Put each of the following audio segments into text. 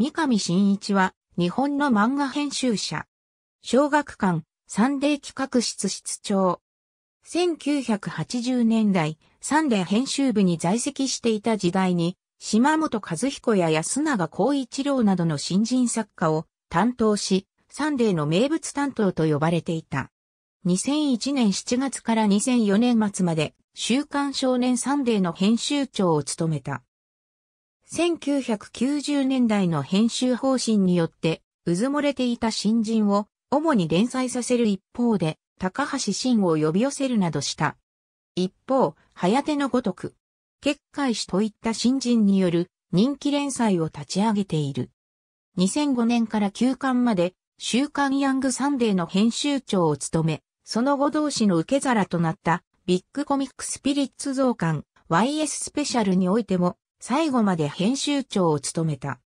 三上真一は、日本の漫画編集者。小学館、サンデー企画室室長。1980年代、サンデー編集部に在籍していた時代に、島本和彦や安永光一郎などの新人作家を担当し、サンデーの名物担当と呼ばれていた。2001年7月から2004年末まで、週刊少年サンデーの編集長を務めた。1990年代の編集方針によって、うずもれていた新人を主に連載させる一方で、高橋真を呼び寄せるなどした。一方、早手のごとく、結界師といった新人による人気連載を立ち上げている。2005年から休刊まで、週刊ヤングサンデーの編集長を務め、その後同士の受け皿となった、ビッグコミックスピリッツ増刊 YS スペシャルにおいても、最後まで編集長を務めた。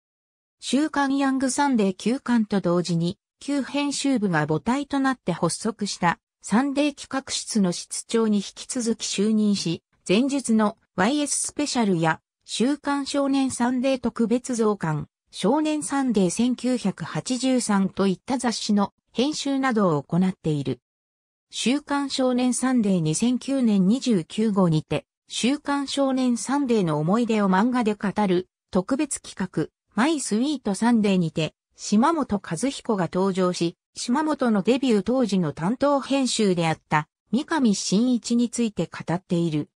週刊ヤングサンデー休刊と同時に、旧編集部が母体となって発足したサンデー企画室の室長に引き続き就任し、前述の YS スペシャルや週刊少年サンデー特別増刊、少年サンデー1983といった雑誌の編集などを行っている。週刊少年サンデー2009年29号にて、週刊少年サンデーの思い出を漫画で語る特別企画、マイスイートサンデーにて、島本和彦が登場し、島本のデビュー当時の担当編集であった三上真一について語っている。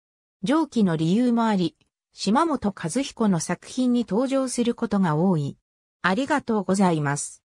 上記の理由もあり、島本和彦の作品に登場することが多い。ありがとうございます。